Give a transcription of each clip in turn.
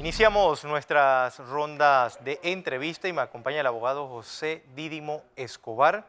Iniciamos nuestras rondas de entrevista y me acompaña el abogado José Dídimo Escobar,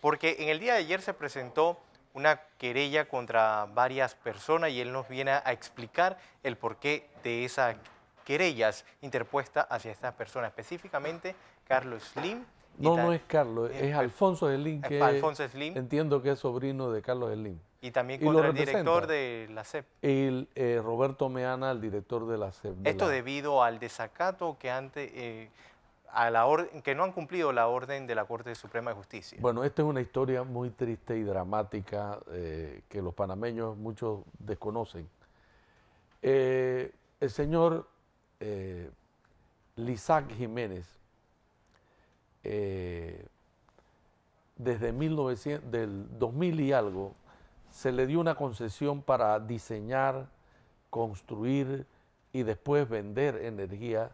porque en el día de ayer se presentó una querella contra varias personas y él nos viene a explicar el porqué de esas querellas interpuestas hacia estas personas, específicamente Carlos Slim. No, no es Carlos, eh, es eh, Alfonso Slim, que Alfonso entiendo que es sobrino de Carlos Slim. Y también contra el director de la CEP El, eh, Roberto Meana, el director de la CEP Esto debido al desacato que antes... Eh, a la que no han cumplido la orden de la Corte Suprema de Justicia. Bueno, esta es una historia muy triste y dramática eh, que los panameños muchos desconocen. el señor Lizac Jiménez, desde 1900, 2000 y algo, se le dio una concesión para diseñar, construir y después vender energía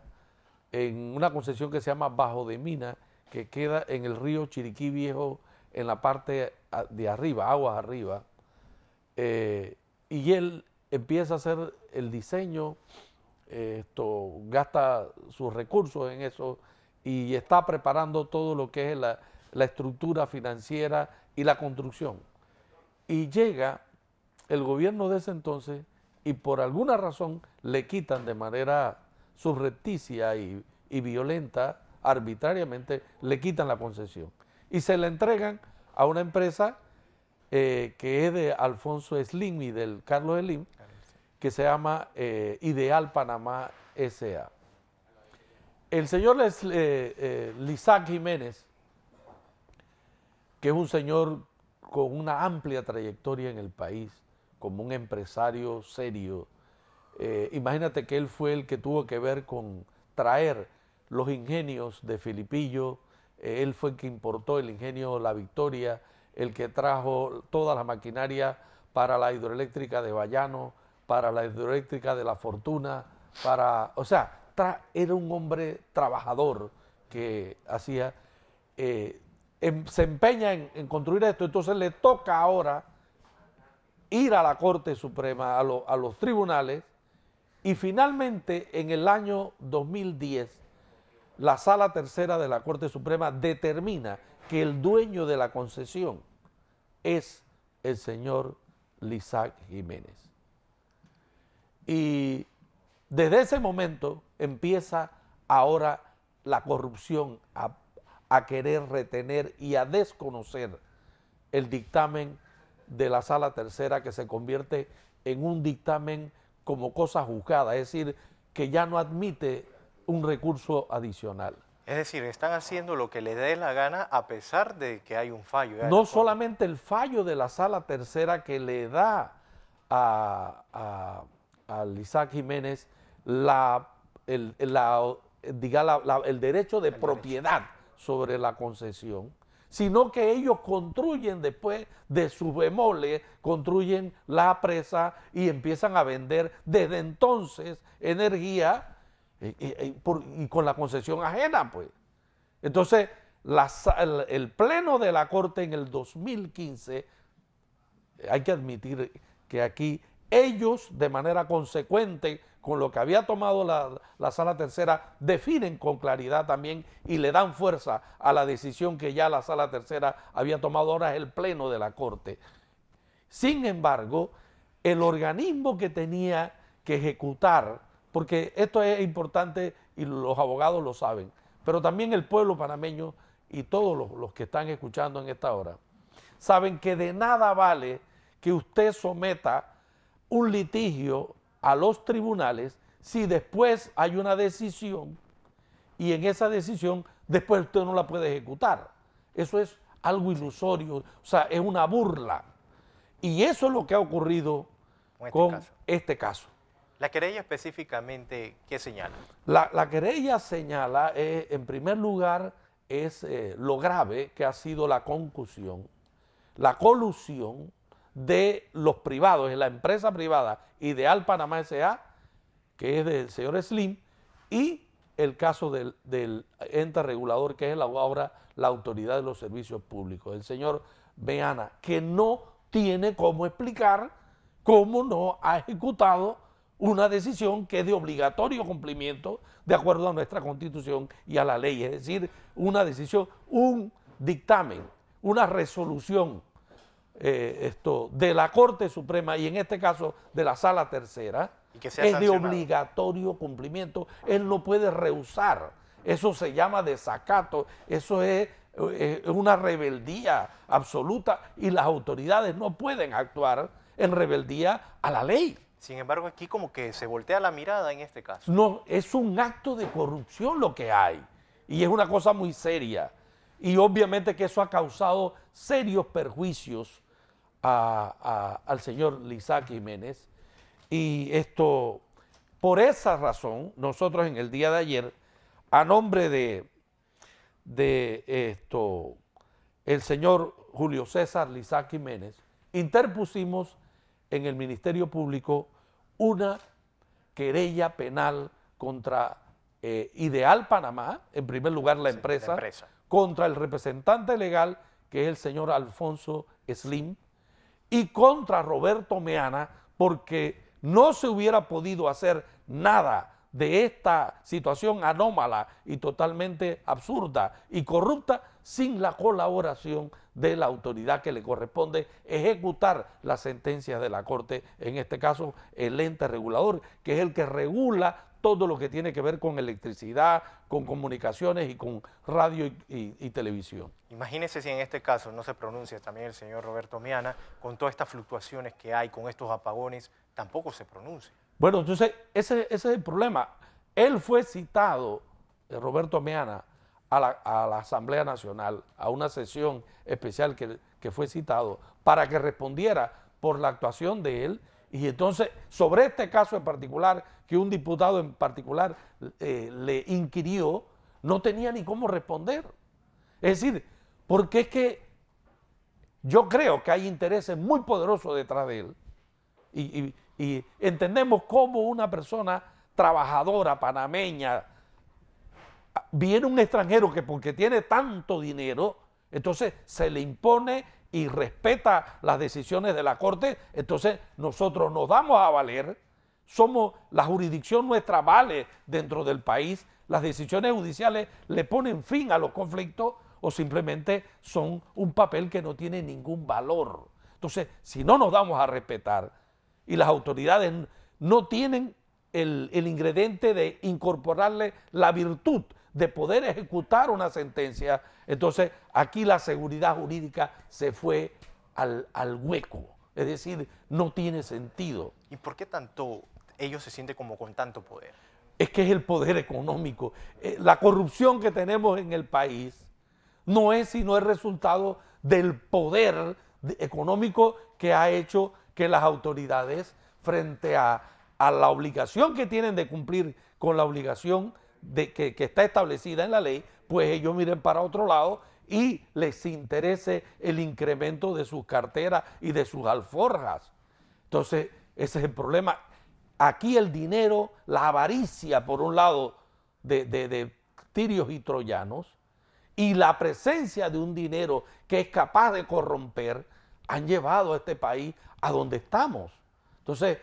en una concesión que se llama Bajo de Mina, que queda en el río Chiriquí Viejo, en la parte de arriba, aguas arriba. Eh, y él empieza a hacer el diseño, eh, esto, gasta sus recursos en eso y está preparando todo lo que es la estructura financiera y la construcción y llega el gobierno de ese entonces y por alguna razón le quitan de manera subrepticia y, violenta, arbitrariamente, le quitan la concesión y se la entregan a una empresa eh, que es de Alfonso Slim y del Carlos Slim, que se llama eh, Ideal Panamá S.A. El señor Les, eh, Jiménez, que es un señor con una amplia trayectoria en el país, como un empresario serio. Eh, imagínate que él fue el que tuvo que ver con traer los ingenios de Filipillo, eh, él fue el que importó el ingenio La Victoria, el que trajo toda la maquinaria para la hidroeléctrica de vallano para la hidroeléctrica de La Fortuna, para, o sea, era un hombre trabajador que hacía, eh, Em, se empeña en, construir esto. Entonces le toca ahora ir a la Corte Suprema, a, los tribunales, y finalmente en el año 2010, la Sala Tercera de la Corte Suprema determina que el dueño de la concesión es el señor Lizac Jiménez. Y desde ese momento empieza ahora la corrupción a a querer retener y a desconocer el dictamen de la sala tercera que se convierte en un dictamen como cosa juzgada, es decir, que ya no admite un recurso adicional. Es decir, están haciendo lo que les dé la gana a pesar de que hay un fallo. ¿eh? No solamente el fallo de la sala tercera que le da a, a, Jiménez la, el, la, diga el derecho de propiedad sobre la concesión, sino que ellos construyen después de su bemole, construyen la presa y empiezan a vender desde entonces energía eh, eh, eh, y con la concesión ajena, pues. Entonces, el, pleno de la Corte en el 2015, hay que admitir que aquí ellos de manera consecuente con lo que había tomado la, sala tercera, definen con claridad también y le dan fuerza a la decisión que ya la sala tercera había tomado, ahora el pleno de la Corte. Sin embargo, el organismo que tenía que ejecutar, porque esto es importante y los abogados lo saben, pero también el pueblo panameño y todos los, los que están escuchando en esta hora, saben que de nada vale que usted someta un litigio a los tribunales si después hay una decisión y en esa decisión después usted no la puede ejecutar? Eso es algo ilusorio, o sea, es una burla. Y eso es lo que ha ocurrido este con este caso. ¿La querella específicamente qué señala? La, querella señala, eh, en primer lugar, es eh, lo grave que ha sido la concusión, la colusión de los privados, de la empresa privada Ideal Panamá S.A., que es del señor Slim, y el caso del, ente regulador, que es la, ahora la autoridad de los servicios públicos, el señor Beana, que no tiene cómo explicar cómo no ha ejecutado una decisión que es de obligatorio cumplimiento de acuerdo a nuestra constitución y a la ley, es decir, una decisión, un dictamen, una resolución eh, esto, de la Corte Suprema y en este caso de la Sala Tercera, es de obligatorio cumplimiento. Él no puede rehusar. Eso se llama desacato, eso eh, es una rebeldía absoluta y las autoridades no pueden actuar en rebeldía a la ley. Sin embargo, aquí como que se voltea la mirada en este caso. No, es un acto de corrupción lo que hay. Y es una cosa muy seria. Y obviamente que eso ha causado serios perjuicios al señor Lizac Jiménez. Y esto, por esa razón, nosotros en el día de ayer, a nombre de, de esto, el señor Julio César Lizac Jiménez, interpusimos en el Ministerio Público una querella penal contra eh, Ideal Panamá, en primer lugar la empresa, contra el representante legal, que es el señor Alfonso Slim, y contra Roberto Meana porque no se hubiera podido hacer nada de esta situación anómala y totalmente absurda y corrupta sin la colaboración de la autoridad que le corresponde ejecutar las sentencias de la Corte, en este caso el ente regulador, que es el que regula todo lo que tiene que ver con electricidad, con comunicaciones y con radio y, televisión. Imagínese si en este caso no se pronuncia también el señor Roberto Miana, con todas estas fluctuaciones que hay, con estos apagones, tampoco se pronuncia. Bueno, entonces ese, ese es el problema. Él fue citado, eh, Roberto Miana, a la, Asamblea Nacional, a una sesión especial que, fue citado, para que respondiera por la actuación de él y entonces, sobre este caso en particular, que un diputado en particular eh, le inquirió, no tenía ni cómo responder. Es decir, porque es que yo creo que hay intereses muy poderosos detrás de él. Y, y entendemos cómo una persona trabajadora, panameña, viene un extranjero que porque tiene tanto dinero, entonces se le impone y respeta las decisiones de la Corte, entonces nosotros nos damos a valer, somos, la jurisdicción nuestra vale dentro del país, las decisiones judiciales le ponen fin a los conflictos o simplemente son un papel que no tiene ningún valor. Entonces, si no nos damos a respetar y las autoridades no tienen el, el ingrediente de incorporarle la virtud de poder ejecutar una sentencia. Entonces, aquí la seguridad jurídica se fue al, hueco. Es decir, no tiene sentido. ¿Y por qué tanto ellos se sienten como con tanto poder? Es que es el poder económico. Eh, la corrupción que tenemos en el país no es sino el resultado del poder económico que ha hecho que las autoridades, frente a, a la obligación que tienen de cumplir con la obligación, que, está establecida en la ley, pues ellos miren para otro lado y les interese el incremento de sus carteras y de sus alforjas. Entonces, ese es el problema. Aquí el dinero, la avaricia, por un lado, de, tirios y troyanos, y la presencia de un dinero que es capaz de corromper, han llevado a este país a donde estamos. Entonces,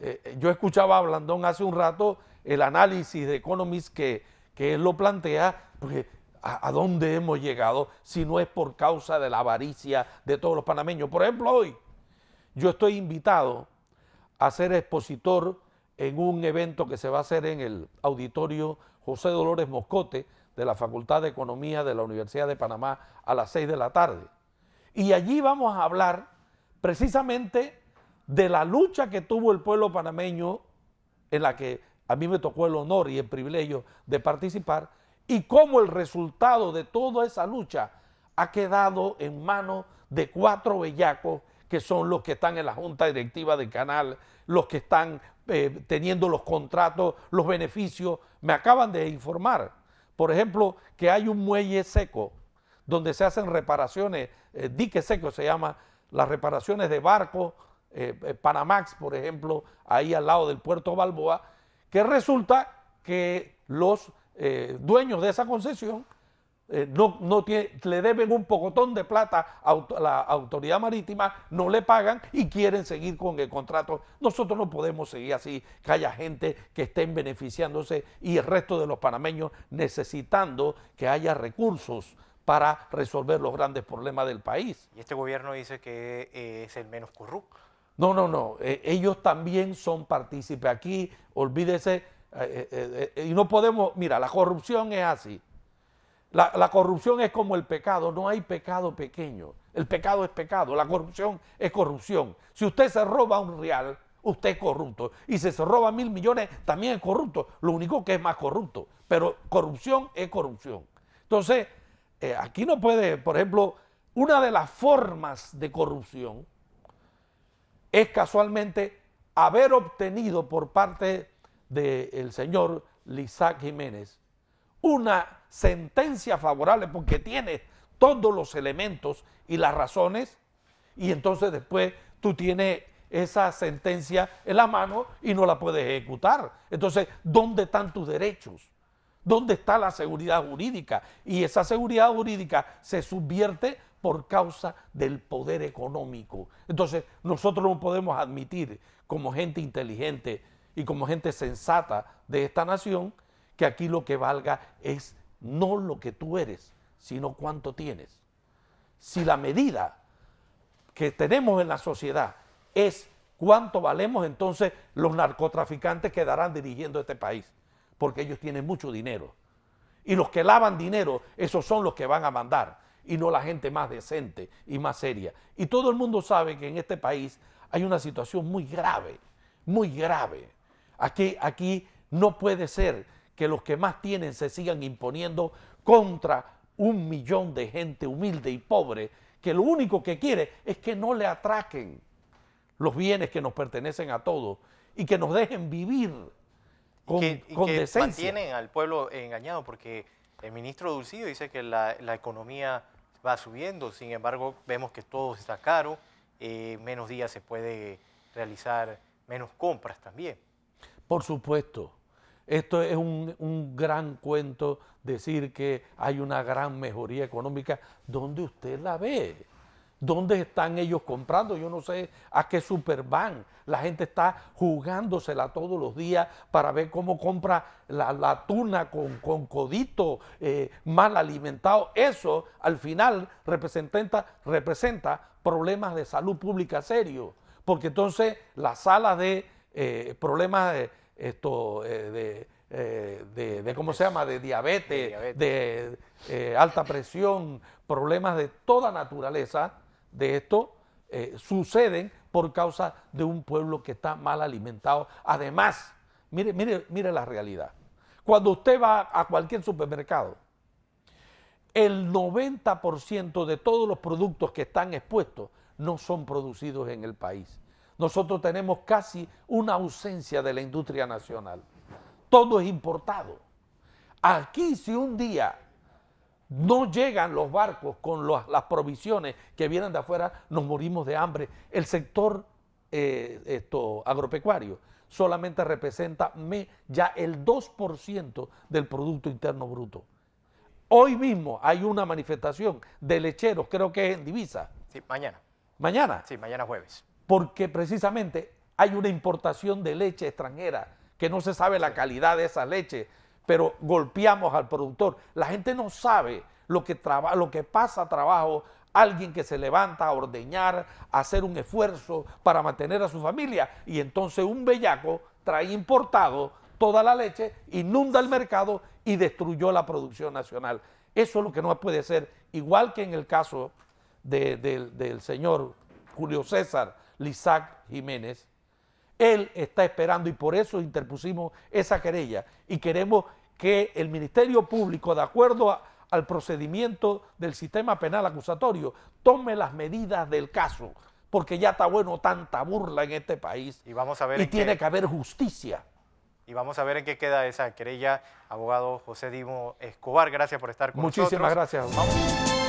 eh, eh, yo escuchaba a Blandón hace un rato el análisis de Economist que, él lo plantea, porque a, a, dónde hemos llegado si no es por causa de la avaricia de todos los panameños. Por ejemplo, hoy yo estoy invitado a ser expositor en un evento que se va a hacer en el auditorio José Dolores Moscote de la Facultad de Economía de la Universidad de Panamá a las 6 de la tarde. Y allí vamos a hablar precisamente de la lucha que tuvo el pueblo panameño en la que a mí me tocó el honor y el privilegio de participar, y cómo el resultado de toda esa lucha ha quedado en manos de cuatro bellacos que son los que están en la junta directiva del canal, los que están eh, teniendo los contratos, los beneficios. Me acaban de informar, por ejemplo, que hay un muelle seco donde se hacen reparaciones, eh, dique seco se llama, las reparaciones de barcos, eh, Panamax, por ejemplo, ahí al lado del puerto Balboa, que resulta que los eh, dueños de esa concesión eh, no, le deben un pocotón de plata a la autoridad marítima, no le pagan y quieren seguir con el contrato. Nosotros no podemos seguir así, que haya gente que esté beneficiándose y el resto de los panameños necesitando que haya recursos para resolver los grandes problemas del país. Y este gobierno dice que eh, es el menos corrupto. No, no, no. E, ellos también son partícipes. Aquí, olvídese, eh, eh, eh, y no podemos, mira, la corrupción es así. La, la, corrupción es como el pecado, no hay pecado pequeño. El pecado es pecado, la corrupción es corrupción. Si usted se roba un real, usted es corrupto. Y si se roba mil millones, también es corrupto. Lo único que es más corrupto. Pero corrupción es corrupción. Entonces, aquí no puede, por ejemplo, una de las formas de corrupción es casualmente haber obtenido por parte del señor Lisac Jiménez una sentencia favorable porque tiene todos los elementos y las razones y entonces después tú tienes esa sentencia en la mano y no la puedes ejecutar. Entonces, ¿dónde están tus derechos? ¿Dónde está la seguridad jurídica? Y esa seguridad jurídica se subvierte por causa del poder económico. Entonces, nosotros no podemos admitir como gente inteligente y como gente sensata de esta nación que aquí lo que valga es no lo que tú eres, sino cuánto tienes. Si la medida que tenemos en la sociedad es cuánto valemos, entonces los narcotraficantes quedarán dirigiendo este país, porque ellos tienen mucho dinero. Y los que lavan dinero, esos son los que van a mandar y no la gente más decente y más seria. Y todo el mundo sabe que en este país hay una situación muy grave, muy grave. Aquí, aquí no puede ser que los que más tienen se sigan imponiendo contra un millón de gente humilde y pobre que lo único que quiere es que no le atraquen los bienes que nos pertenecen a todos y que nos dejen vivir con, con y decencia. Mantienen al pueblo engañado porque el ministro Dulcido dice que la, la economía va subiendo, sin embargo vemos que todo está caro, eh, menos días se puede realizar menos compras también. Por supuesto, esto es un, un, gran cuento decir que hay una gran mejoría económica. ¿Dónde usted la ve? ¿Dónde están ellos comprando? Yo no sé a qué super van. La gente está jugándosela todos los días para ver cómo compra la, tuna con, con codito eh, mal alimentado. Eso al final representa, problemas de salud pública serios. Porque entonces las salas de eh, problemas de, esto, eh, de cómo se llama, diabetes, de, alta presión, problemas de toda naturaleza, de esto eh, suceden por causa de un pueblo que está mal alimentado. Además, mire la realidad. Cuando usted va a cualquier supermercado, el 90% de todos los productos que están expuestos no son producidos en el país. Nosotros tenemos casi una ausencia de la industria nacional. Todo es importado. Aquí si un día no llegan los barcos con las provisiones que vienen de afuera, nos morimos de hambre. El sector eh, agropecuario solamente representa ya el 2% del Producto Interno Bruto. Hoy mismo hay una manifestación de lecheros, creo que es en Divisa. Sí, mañana. ¿Mañana? Sí, mañana jueves. Porque precisamente hay una importación de leche extranjera que no se sabe la calidad de esa leche, pero golpeamos al productor. La gente no sabe lo que, lo que pasa a trabajo alguien que se levanta a ordeñar, a hacer un esfuerzo para mantener a su familia. Y entonces un bellaco trae importado toda la leche, inunda el mercado y destruyó la producción nacional. Eso es lo que no puede ser. Igual que en el caso del señor Julio César Lizac Jiménez, él está esperando y por eso interpusimos esa querella y queremos que el Ministerio Público, de acuerdo al procedimiento del sistema penal acusatorio, tome las medidas del caso, porque ya está bueno tanta burla en este país y, tiene que haber justicia. Y vamos a ver en qué queda esa querella, abogado José Dimo Escobar. Gracias por estar con nosotros. Muchísimas gracias. Vamos.